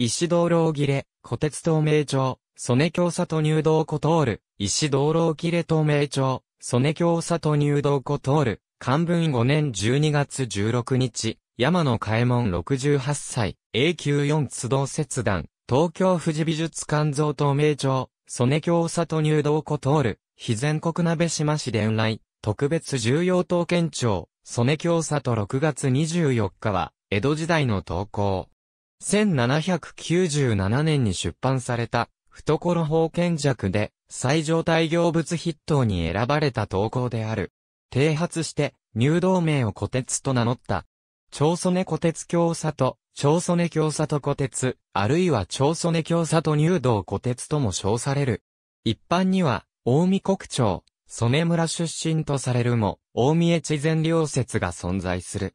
石道路切れ、小鉄東名町、曽根京里入道湖通る、石道路切れ東名町、曽根京里入道湖通る、漢文5年12月16日、山野開門68歳、A 久4都道切断、東京富士美術館像東名町、曽根京里入道湖通る、非全国鍋島市伝来、特別重要刀剣庁、曽根京里6月24日は、江戸時代の投稿。1797年に出版された、懐法見弱で、最上体行物筆頭に選ばれた投稿である。提発して、入道名を古鉄と名乗った。長曽根虎鉄教里、長曽根教里古鉄、あるいは長曽根教里入道古鉄とも称される。一般には、大見国町、曽根村出身とされるも、大見越前両説が存在する。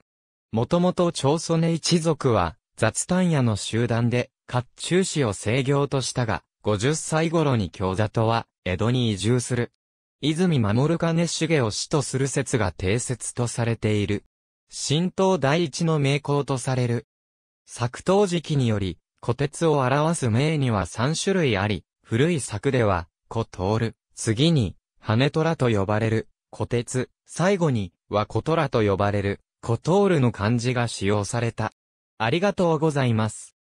もともと長曽根一族は、雑談屋の集団で、甲冑師を制業としたが、50歳頃に京里は、江戸に移住する。泉守兼重を死とする説が定説とされている。神道第一の名工とされる。作陶時期により、古鉄を表す名には3種類あり、古い作では、古通次に、羽虎と呼ばれる、古鉄、最後に、は古虎と呼ばれる、古通の漢字が使用された。ありがとうございます。